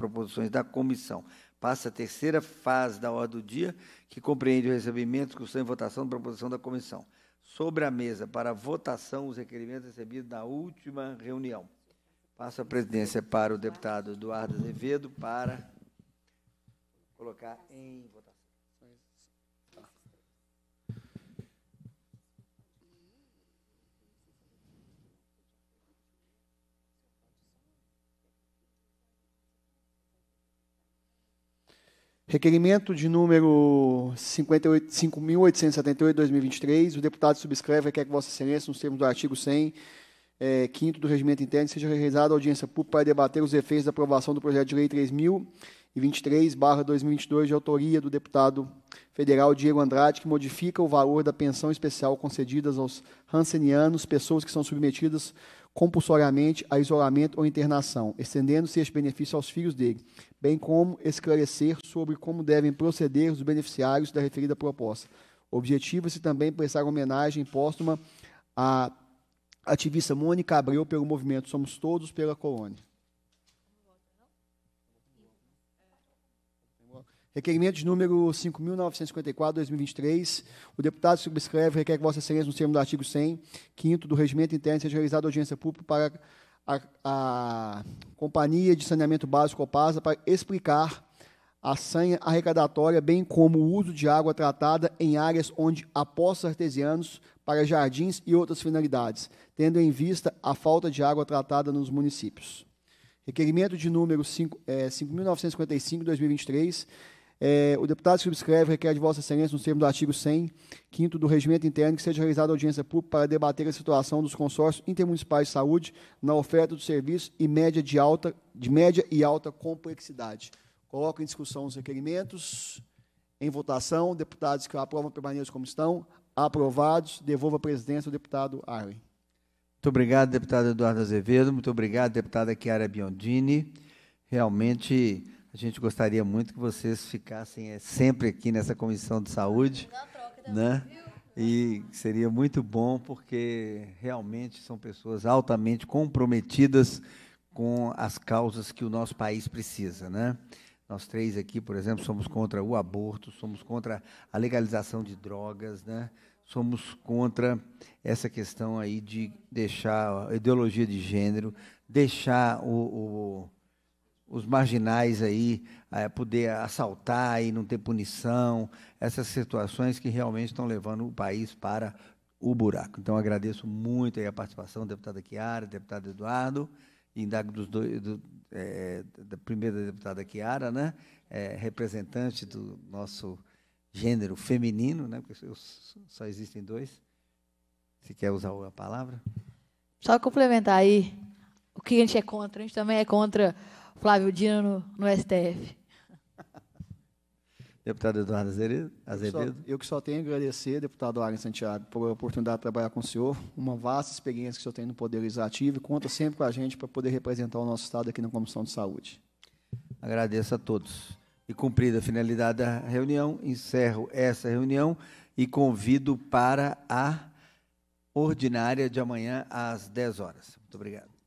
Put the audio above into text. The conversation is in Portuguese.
proposições da comissão. Passa a terceira fase da ordem do dia, que compreende o recebimento, discussão e votação da proposição da comissão. Sobre a mesa, para votação, os requerimentos recebidos na última reunião. Passo a presidência para o deputado Eduardo Azevedo para colocar em votação. Requerimento de número 5.878-2023. O deputado subscreve e quer que Vossa Excelência, nos termos do artigo 100, é, 5 do Regimento Interno, seja realizada audiência pública para debater os efeitos da aprovação do projeto de lei 3.023-2022, de autoria do deputado federal Diego Andrade, que modifica o valor da pensão especial concedidas aos hansenianos, pessoas que são submetidas compulsoriamente a isolamento ou internação, estendendo-se este benefício aos filhos dele, bem como esclarecer sobre como devem proceder os beneficiários da referida proposta. Objetiva-se também prestar homenagem póstuma à ativista Mônica Abreu pelo movimento Somos Todos pela Colônia. Requerimento de número 5.954-2023. O deputado subscreve requer que Vossa Excelência, no termo do artigo 100, quinto do Regimento Interno, seja realizada audiência pública para a, a Companhia de Saneamento Básico Opasa para explicar a sanha arrecadatória, bem como o uso de água tratada em áreas onde há poços artesianos para jardins e outras finalidades, tendo em vista a falta de água tratada nos municípios. Requerimento de número 5.955, é, 2023 é, o deputado que subscreve requer de Vossa Excelência, no termo do artigo 100, 5 do Regimento Interno, que seja realizada audiência pública para debater a situação dos consórcios intermunicipais de saúde na oferta do serviço e média de, alta, de média e alta complexidade. Coloco em discussão os requerimentos. Em votação, deputados que aprovam permaneçam como estão. Aprovados. Devolvo a presidência ao deputado Arlen. Muito obrigado, deputado Eduardo Azevedo. Muito obrigado, deputada Chiara Biondini. Realmente a gente gostaria muito que vocês ficassem eh, sempre aqui nessa comissão de saúde, né? E seria muito bom porque realmente são pessoas altamente comprometidas com as causas que o nosso país precisa, né? Nós três aqui, por exemplo, somos contra o aborto, somos contra a legalização de drogas, né? Somos contra essa questão aí de deixar a ideologia de gênero, deixar o, o os marginais aí é, poder assaltar e não ter punição, essas situações que realmente estão levando o país para o buraco. Então agradeço muito a participação deputada Chiara, deputado Eduardo, e dos dois, do, é, da primeira deputada Chiara, né, é, representante do nosso gênero feminino, né, porque só existem dois. Se quer usar a palavra. Só complementar aí o que a gente é contra, a gente também é contra Flávio Dino no, no STF. Deputado Eduardo Azevedo. Eu, que só tenho a agradecer, deputado Alan Santiago, pela oportunidade de trabalhar com o senhor. Uma vasta experiência que o senhor tem no Poder Legislativo e conta sempre com a gente para poder representar o nosso Estado aqui na Comissão de Saúde. Agradeço a todos. E cumprida a finalidade da reunião, encerro essa reunião e convido para a ordinária de amanhã às 10 horas. Muito obrigado.